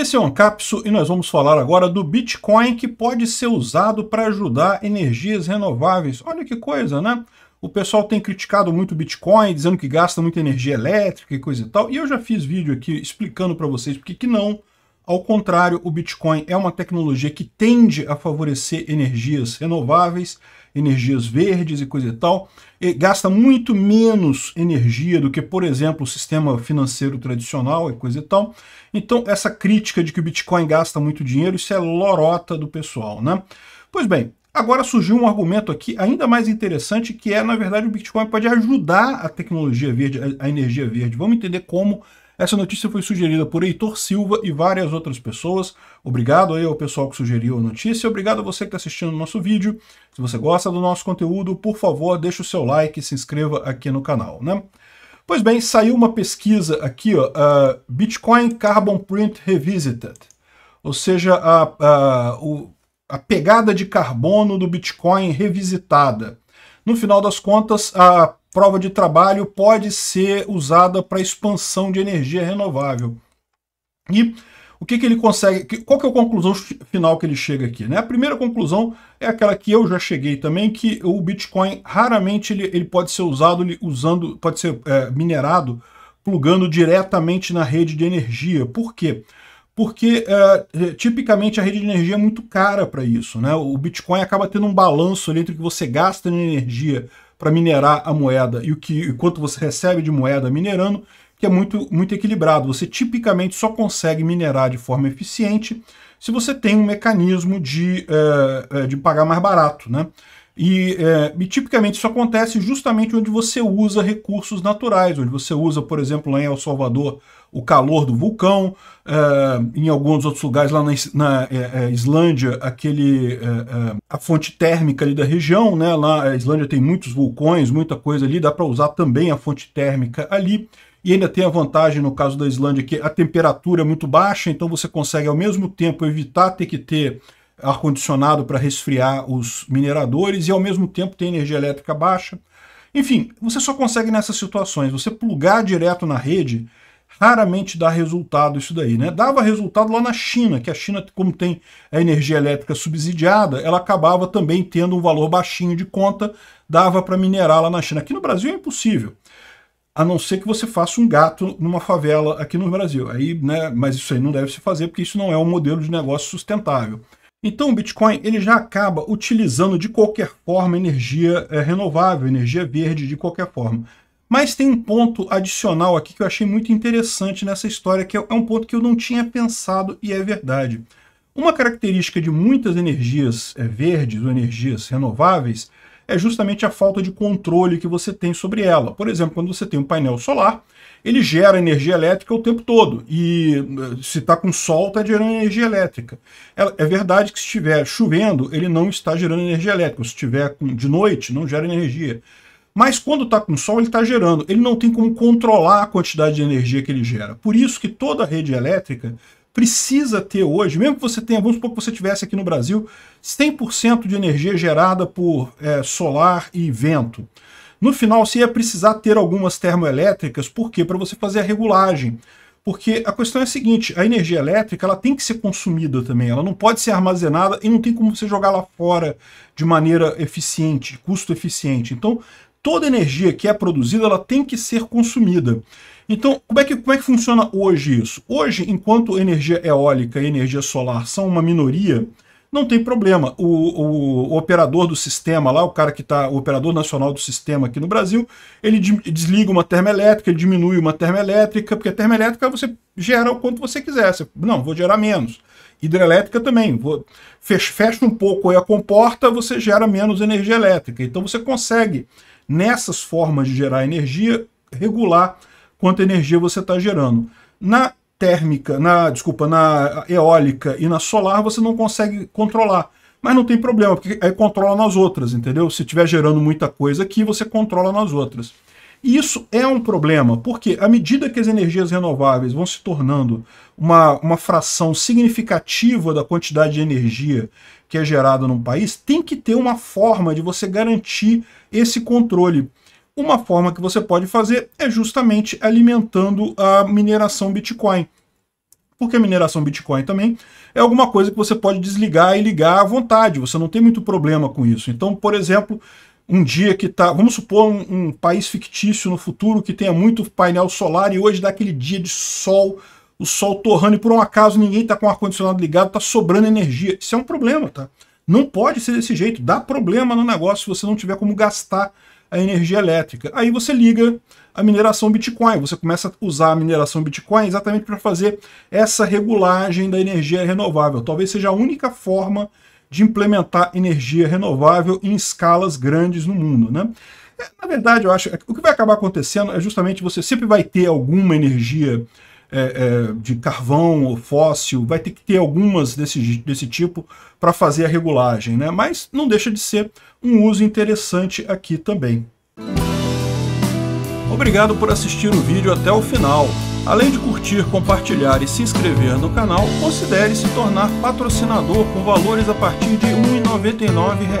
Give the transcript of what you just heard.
Esse é o Ancapso e nós vamos falar agora do Bitcoin que pode ser usado para ajudar energias renováveis. Olha que coisa, né? O pessoal tem criticado muito o Bitcoin, dizendo que gasta muita energia elétrica e coisa e tal. E eu já fiz vídeo aqui explicando para vocês porque que não. Ao contrário, o Bitcoin é uma tecnologia que tende a favorecer energias renováveis energias verdes e coisa e tal, e gasta muito menos energia do que, por exemplo, o sistema financeiro tradicional e coisa e tal. Então, essa crítica de que o Bitcoin gasta muito dinheiro, isso é lorota do pessoal, né? Pois bem, Agora surgiu um argumento aqui ainda mais interessante, que é, na verdade, o Bitcoin pode ajudar a tecnologia verde, a energia verde. Vamos entender como essa notícia foi sugerida por Heitor Silva e várias outras pessoas. Obrigado aí ao pessoal que sugeriu a notícia. Obrigado a você que está assistindo o nosso vídeo. Se você gosta do nosso conteúdo, por favor, deixe o seu like e se inscreva aqui no canal, né? Pois bem, saiu uma pesquisa aqui, ó, uh, Bitcoin Carbon Print Revisited. Ou seja, a, a, o, a pegada de carbono do Bitcoin revisitada. No final das contas, a prova de trabalho pode ser usada para expansão de energia renovável. E o que, que ele consegue, qual que é a conclusão final que ele chega aqui? Né? A primeira conclusão é aquela que eu já cheguei também, que o Bitcoin raramente ele, ele pode ser usado, usando, pode ser é, minerado, plugando diretamente na rede de energia. Por quê? Porque porque é, é, tipicamente a rede de energia é muito cara para isso. Né? O Bitcoin acaba tendo um balanço ali entre o que você gasta de energia para minerar a moeda e o que e quanto você recebe de moeda minerando, que é muito, muito equilibrado. Você tipicamente só consegue minerar de forma eficiente se você tem um mecanismo de, é, é de pagar mais barato. Né? E, é, e, tipicamente isso acontece justamente onde você usa recursos naturais, onde você usa, por exemplo, lá em El Salvador, o calor do vulcão, é, em alguns outros lugares lá na, na é, é, Islândia, aquele, é, é, a fonte térmica ali da região, né? Lá a Islândia tem muitos vulcões, muita coisa ali, dá para usar também a fonte térmica ali. E ainda tem a vantagem, no caso da Islândia, que a temperatura é muito baixa, então você consegue ao mesmo tempo evitar ter que ter ar-condicionado para resfriar os mineradores e ao mesmo tempo tem energia elétrica baixa. Enfim, você só consegue nessas situações. Você plugar direto na rede raramente dá resultado isso daí, né? Dava resultado lá na China, que a China, como tem a energia elétrica subsidiada, ela acabava também tendo um valor baixinho de conta, dava para minerar lá na China. Aqui no Brasil é impossível. A não ser que você faça um gato numa favela aqui no Brasil. Aí, né, mas isso aí não deve se fazer, porque isso não é um modelo de negócio sustentável. Então o Bitcoin ele já acaba utilizando de qualquer forma energia é, renovável, energia verde de qualquer forma. Mas tem um ponto adicional aqui que eu achei muito interessante nessa história, que é, é um ponto que eu não tinha pensado e é verdade. Uma característica de muitas energias é, verdes ou energias renováveis é justamente a falta de controle que você tem sobre ela. Por exemplo, quando você tem um painel solar, ele gera energia elétrica o tempo todo. E eh, se está com sol, está gerando energia elétrica. É, é verdade que se estiver chovendo, ele não está gerando energia elétrica. Se estiver de noite, não gera energia. Mas quando está com sol, ele está gerando. Ele não tem como controlar a quantidade de energia que ele gera. Por isso que toda rede elétrica precisa ter hoje, mesmo que você tenha, vamos supor que você tivesse aqui no Brasil 100% de energia gerada por é, solar e vento. No final, você ia precisar ter algumas termoelétricas, por quê? Para você fazer a regulagem. Porque a questão é a seguinte, a energia elétrica ela tem que ser consumida também, ela não pode ser armazenada e não tem como você jogar lá fora de maneira eficiente, custo eficiente. Então, toda energia que é produzida ela tem que ser consumida. Então, como é, que, como é que funciona hoje isso? Hoje, enquanto energia eólica e energia solar são uma minoria, não tem problema. O, o, o operador do sistema lá, o cara que está, o operador nacional do sistema aqui no Brasil, ele desliga uma termoelétrica, ele diminui uma termoelétrica, porque a termoelétrica você gera o quanto você quiser. Você, não, vou gerar menos. Hidrelétrica também. Vou, fecha um pouco a comporta, você gera menos energia elétrica. Então você consegue, nessas formas de gerar energia, regular quanta energia você está gerando. Na térmica, na, desculpa, na eólica e na solar você não consegue controlar. Mas não tem problema, porque aí controla nas outras, entendeu? Se estiver gerando muita coisa aqui, você controla nas outras. E isso é um problema, porque à medida que as energias renováveis vão se tornando uma, uma fração significativa da quantidade de energia que é gerada num país, tem que ter uma forma de você garantir esse controle. Uma forma que você pode fazer é justamente alimentando a mineração Bitcoin. Porque a mineração Bitcoin também é alguma coisa que você pode desligar e ligar à vontade, você não tem muito problema com isso. Então, por exemplo, um dia que está, vamos supor, um, um, país fictício no futuro que tenha muito painel solar e hoje dá aquele dia de sol, o sol torrando e por um acaso ninguém está com o ar-condicionado ligado, está sobrando energia. Isso é um problema, tá? Não pode ser desse jeito, dá problema no negócio se você não tiver como gastar a energia elétrica. Aí você liga a mineração Bitcoin, você começa a usar a mineração Bitcoin exatamente para fazer essa regulagem da energia renovável. Talvez seja a única forma de implementar energia renovável em escalas grandes no mundo, né? É, na verdade, eu acho que é, o que vai acabar acontecendo é justamente você sempre vai ter alguma energia é, é, de carvão ou fóssil, vai ter que ter algumas desse, desse tipo para fazer a regulagem, né? mas não deixa de ser um uso interessante aqui também. Obrigado por assistir o vídeo até o final. Além de curtir, compartilhar e se inscrever no canal, considere se tornar patrocinador com valores a partir de R$ 1,99